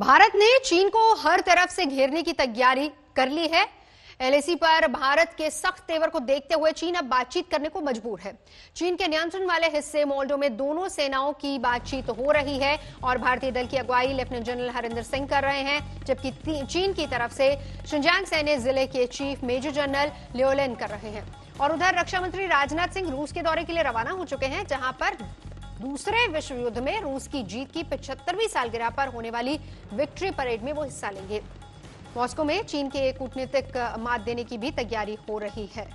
भारत ने चीन को हर तरफ से घेरने की तैयारी कर ली है एलएसी पर भारत के सख्त तेवर को देखते हुए चीन अब बातचीत करने को मजबूर है चीन के नियंत्रण वाले हिस्से मोल्डो में दोनों सेनाओं की बातचीत हो रही है और भारतीय दल की अगुवाई लेफ्टिनेंट जनरल हरिंदर सिंह कर रहे हैं जबकि चीन की तरफ से शिंजांग सैन्य जिले के चीफ मेजर जनरल लियोलेन कर रहे हैं और उधर रक्षा मंत्री राजनाथ सिंह रूस के दौरे के लिए रवाना हो चुके हैं जहां पर दूसरे विश्व युद्ध में रूस की जीत की पिछहत्तरवीं सालगिरह पर होने वाली विक्ट्री परेड में वो हिस्सा लेंगे मॉस्को में चीन के एक कूटनीतिक मात देने की भी तैयारी हो रही है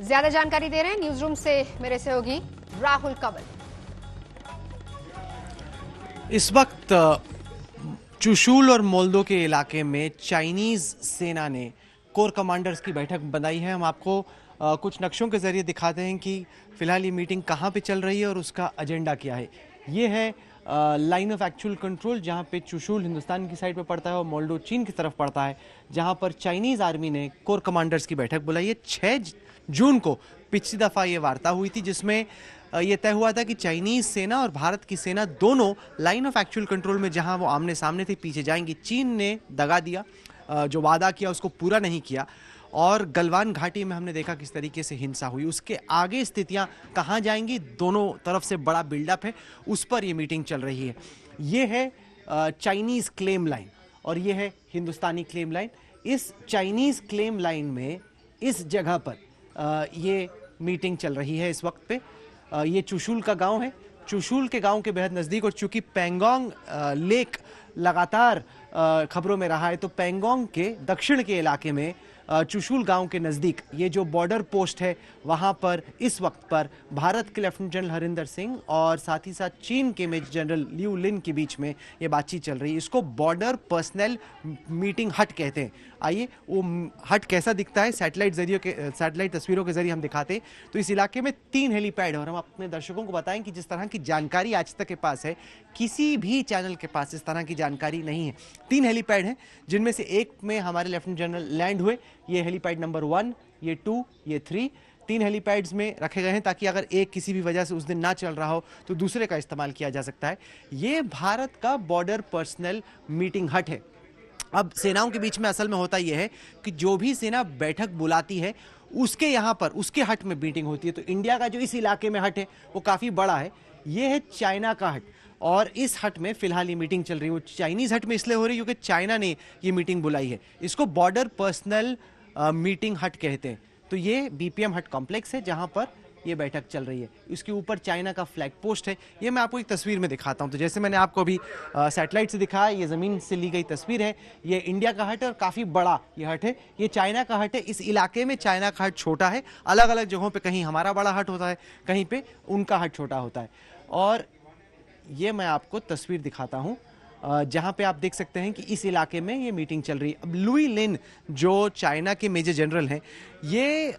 ज्यादा जानकारी दे रहे हैं न्यूज रूम से मेरे सहयोगी राहुल कंवल इस वक्त चुशूल और मोल्दो के इलाके में चाइनीज सेना ने कोर कमांडर्स की बैठक बनाई है हम आपको कुछ नक्शों के ज़रिए दिखाते हैं कि फ़िलहाल ये मीटिंग कहाँ पे चल रही है और उसका एजेंडा क्या है ये है लाइन ऑफ एक्चुअल कंट्रोल जहाँ पे चुशूल हिंदुस्तान की साइड पे पड़ता है और मोल्डो चीन की तरफ पड़ता है जहाँ पर चाइनीज़ आर्मी ने कोर कमांडर्स की बैठक बुलाई है छः जून को पिछली दफ़ा ये वार्ता हुई थी जिसमें ये तय हुआ था कि चाइनीज़ सेना और भारत की सेना दोनों लाइन ऑफ एक्चुअल कंट्रोल में जहाँ वो आमने सामने थे पीछे जाएंगी चीन ने दगा दिया जो वादा किया उसको पूरा नहीं किया और गलवान घाटी में हमने देखा किस तरीके से हिंसा हुई उसके आगे स्थितियां कहां जाएंगी दोनों तरफ से बड़ा बिल्डअप है उस पर ये मीटिंग चल रही है ये है चाइनीज़ क्लेम लाइन और ये है हिंदुस्तानी क्लेम लाइन इस चाइनीज़ क्लेम लाइन में इस जगह पर ये मीटिंग चल रही है इस वक्त पे ये चुशुल का गांव है चुशूल के गांव के बेहद नज़दीक और चूंकि पेंगोंग लेक लगातार खबरों में रहा है तो पेंगोंग के दक्षिण के इलाके में चुशूल गांव के नज़दीक ये जो बॉर्डर पोस्ट है वहाँ पर इस वक्त पर भारत के लेफ्टिनेंट जनरल हरिंदर सिंह और साथ ही साथ चीन के मेजर जनरल लियू लिन के बीच में ये बातचीत चल रही है इसको बॉर्डर पर्सनल मीटिंग हट कहते हैं आइए वो हट कैसा दिखता है सैटेलाइट जरिए के सैटेलाइट तस्वीरों के जरिए हम दिखाते हैं तो इस इलाके में तीन हेलीपैड है और हम अपने दर्शकों को बताएं कि जिस तरह की जानकारी आज तक के पास है किसी भी चैनल के पास इस तरह की जानकारी नहीं है तीन हेलीपैड हैं जिनमें से एक में हमारे लेफ्टिनेंट जनरल लैंड हुए ये हेलीपैड नंबर वन ये टू ये थ्री तीन हेलीपैड्स में रखे गए हैं ताकि अगर एक किसी भी वजह से उस दिन ना चल रहा हो तो दूसरे का इस्तेमाल किया जा सकता है ये भारत का बॉर्डर पर्सनल मीटिंग हट है अब सेनाओं के बीच में असल में होता यह है कि जो भी सेना बैठक बुलाती है उसके यहाँ पर उसके हट में मीटिंग होती है तो इंडिया का जो इस इलाके में हट है वो काफ़ी बड़ा है ये है चाइना का हट और इस हट में फिलहाल ये मीटिंग चल रही है वो चाइनीज़ हट में इसलिए हो रही है क्योंकि चाइना ने ये मीटिंग बुलाई है इसको बॉर्डर पर्सनल मीटिंग हट कहते हैं तो ये बीपीएम हट कॉम्प्लेक्स है जहां पर ये बैठक चल रही है इसके ऊपर चाइना का फ्लैग पोस्ट है ये मैं आपको एक तस्वीर में दिखाता हूँ तो जैसे मैंने आपको अभी सैटेलाइट से दिखाया ये ज़मीन से ली गई तस्वीर है ये इंडिया का हट है और काफ़ी बड़ा ये हट है ये चाइना का हट है इस इलाके में चाइना का हट छोटा है अलग अलग जगहों पर कहीं हमारा बड़ा हट होता है कहीं पर उनका हट छोटा होता है और ये मैं आपको तस्वीर दिखाता हूँ जहां पे आप देख सकते हैं कि इस इलाके में ये मीटिंग चल रही है अब लुई लिन जो चाइना के मेजर जनरल हैं ये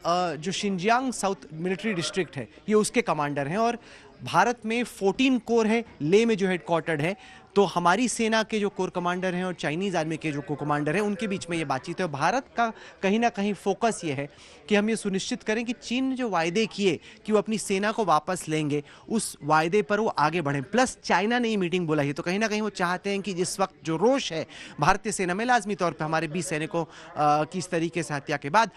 जो शिंजियांग साउथ मिलिट्री डिस्ट्रिक्ट है ये उसके कमांडर हैं और भारत में 14 कोर है ले में जो हेडक्वार्टर्ड है तो हमारी सेना के जो कोर कमांडर हैं और चाइनीज़ आर्मी के जो कोर कमांडर हैं उनके बीच में ये बातचीत है भारत का कहीं ना कहीं फोकस ये है कि हम ये सुनिश्चित करें कि चीन ने जो वायदे किए कि वो अपनी सेना को वापस लेंगे उस वायदे पर वो आगे बढ़ें प्लस चाइना ने ये मीटिंग बुलाई है तो कहीं ना कहीं वो चाहते हैं कि जिस वक्त जो रोष है भारतीय सेना में लाजमी तौर पर हमारे बीस सैनिकों की इस तरीके से हत्या के बाद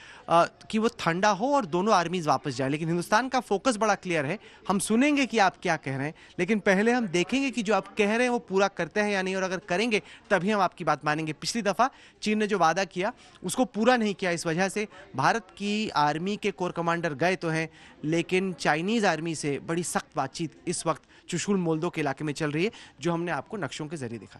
कि वो ठंडा हो और दोनों आर्मीज वापस जाए लेकिन हिंदुस्तान का फोकस बड़ा क्लियर है हम सुनेंगे कि आप क्या कह रहे हैं लेकिन पहले हम देखेंगे कि जो आप कह रहे हैं वो पूरा करते हैं या नहीं और अगर करेंगे तभी हम आपकी बात मानेंगे पिछली दफ़ा चीन ने जो वादा किया उसको पूरा नहीं किया इस वजह से भारत की आर्मी के कोर कमांडर गए तो हैं लेकिन चाइनीज़ आर्मी से बड़ी सख्त बातचीत इस वक्त चुशुल मोल्दो के इलाके में चल रही है जो हमने आपको नक्शों के जरिए देखा